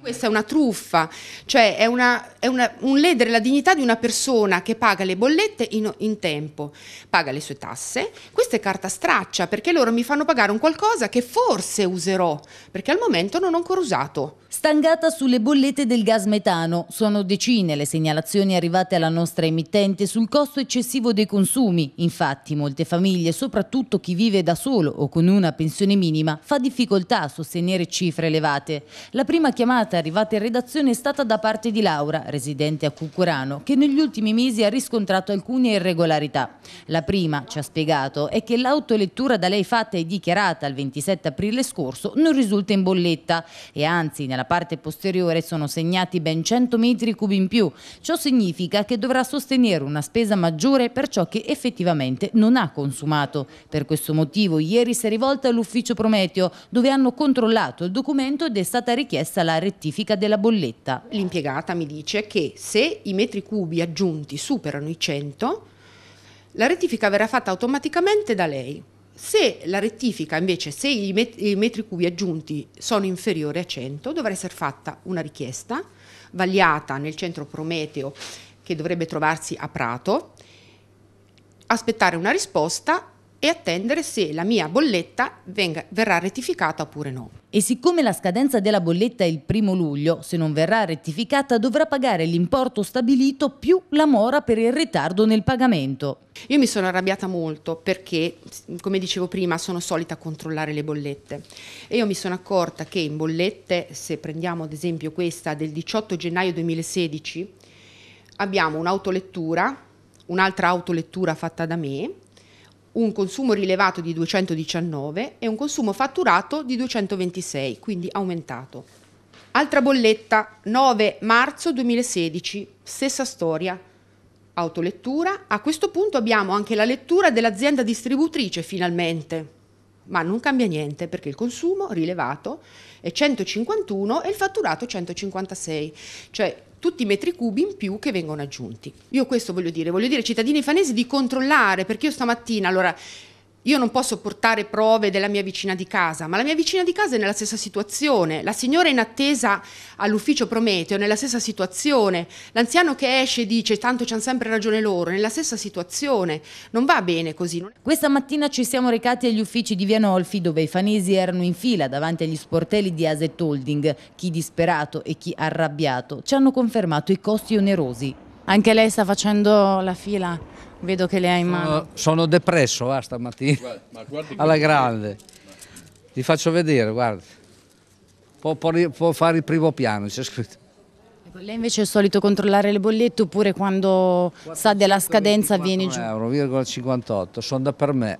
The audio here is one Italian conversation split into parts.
Questa è una truffa, cioè è, una, è una, un ledere la dignità di una persona che paga le bollette in, in, tempo, paga le sue tasse. Questa è carta straccia perché loro mi fanno pagare un qualcosa che forse userò, perché al momento non ho ancora usato. Stangata sulle bollette del gas metano, sono decine le segnalazioni arrivate alla nostra emittente sul costo eccessivo dei consumi. Infatti molte famiglie, soprattutto chi vive da solo o con una pensione minima, fa difficoltà a sostenere cifre elevate. La prima chiamata telefonata arrivata in redazione è stata da parte di Laura, residente a Cucurano, che negli ultimi mesi ha riscontrato alcune irregolarità. La prima, ci ha spiegato, è che l'autolettura da lei fatta e dichiarata il 27 aprile scorso non risulta in bolletta e anzi nella parte posteriore sono segnati ben 100 metri cubi in più. Ciò significa che dovrà sostenere una spesa maggiore per ciò che effettivamente non ha consumato. Per questo motivo ieri si è rivolta all'ufficio Prometeo dove hanno controllato il documento ed è stata richiesta la rettura rettifica della bolletta. L'impiegata mi dice che se i metri cubi aggiunti superano i 100, la rettifica verrà fatta automaticamente da lei. Se la rettifica invece, se i, met i metri cubi aggiunti sono inferiori a 100, dovrà essere fatta una richiesta vagliata nel centro Prometeo che dovrebbe trovarsi a Prato aspettare una risposta e attendere se la mia bolletta venga, verrà rettificata oppure no. E siccome la scadenza della bolletta è il primo luglio, se non verrà rettificata dovrà pagare l'importo stabilito più la mora per il ritardo nel pagamento. Io mi sono arrabbiata molto perché, come dicevo prima, sono solita controllare le bollette e io mi sono accorta che in bollette, se prendiamo ad esempio questa del 18 gennaio 2016, abbiamo un'autolettura, un'altra autolettura fatta da me un consumo rilevato di 219 e un consumo fatturato di 226, quindi aumentato. Altra bolletta, 9 marzo 2016, stessa storia. Autolettura, a questo punto abbiamo anche la lettura dell'azienda distributrice finalmente, ma non cambia niente perché il consumo rilevato è 151 e il fatturato 156, cioè tutti i metri cubi in più che vengono aggiunti. Io questo voglio dire, voglio dire ai cittadini fanesi di controllare, perché io stamattina, allora io non posso portare prove della mia vicina di casa, ma la mia vicina di casa è nella stessa situazione, la signora in attesa all'ufficio Prometeo è nella stessa situazione, l'anziano che esce e dice tanto c'hanno sempre ragione loro, è nella stessa situazione, non va bene così. Questa mattina ci siamo recati agli uffici di Via Nolfi dove i fanesi erano in fila davanti agli sportelli di Aset Holding, chi disperato e chi arrabbiato ci hanno confermato i costi onerosi. Anche lei sta facendo la fila, vedo che le ha in mano. Sono, depresso ah, stamattina, guarda, ma guardi alla grande. Ti faccio vedere, guarda. Può, può, può fare il primo piano, c'è scritto. Ecco, lei invece è solito controllare le bollette oppure quando 4, sa della scadenza viene giù? Euro, 1,58, sono da per me.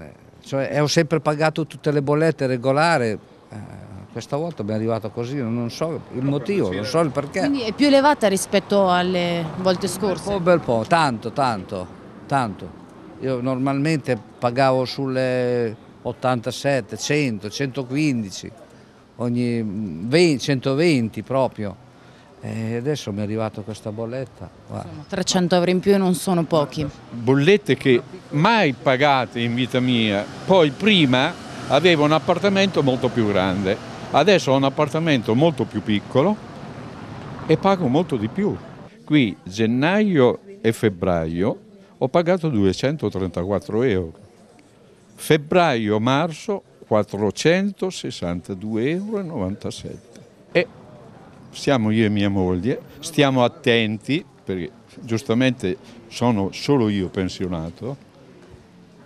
Eh, cioè, ho sempre pagato tutte le bollette regolari. Eh, questa volta abbiamo arrivato così, non so il motivo, non so il perché. Quindi è più elevata rispetto alle volte scorse? Un bel po', tanto, tanto, tanto. Io normalmente pagavo sulle 87, 100, 115, ogni 20, 120 proprio. E adesso mi è arrivata questa bolletta. Insomma, 300 euro in più non sono pochi. Bollette che mai pagate in vita mia, poi prima avevo un appartamento molto più grande Adesso ho un appartamento molto più piccolo e pago molto di più. Qui gennaio e febbraio ho pagato 234 euro, febbraio-marzo 462,97 euro. E siamo io e mia moglie, stiamo attenti perché giustamente sono solo io pensionato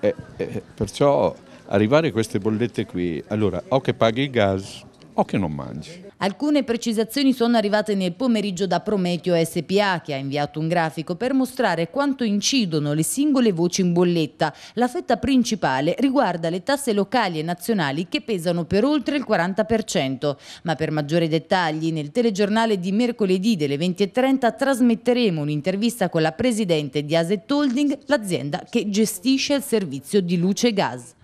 e, e perciò arrivare queste bollette qui, allora o che paghi il gas o che non mangi. Alcune precisazioni sono arrivate nel pomeriggio da Prometeo SPA che ha inviato un grafico per mostrare quanto incidono le singole voci in bolletta. La fetta principale riguarda le tasse locali e nazionali che pesano per oltre il 40%, ma per maggiori dettagli nel telegiornale di mercoledì delle 20.30 trasmetteremo un'intervista con la presidente di Aset Holding, l'azienda che gestisce il servizio di luce e gas.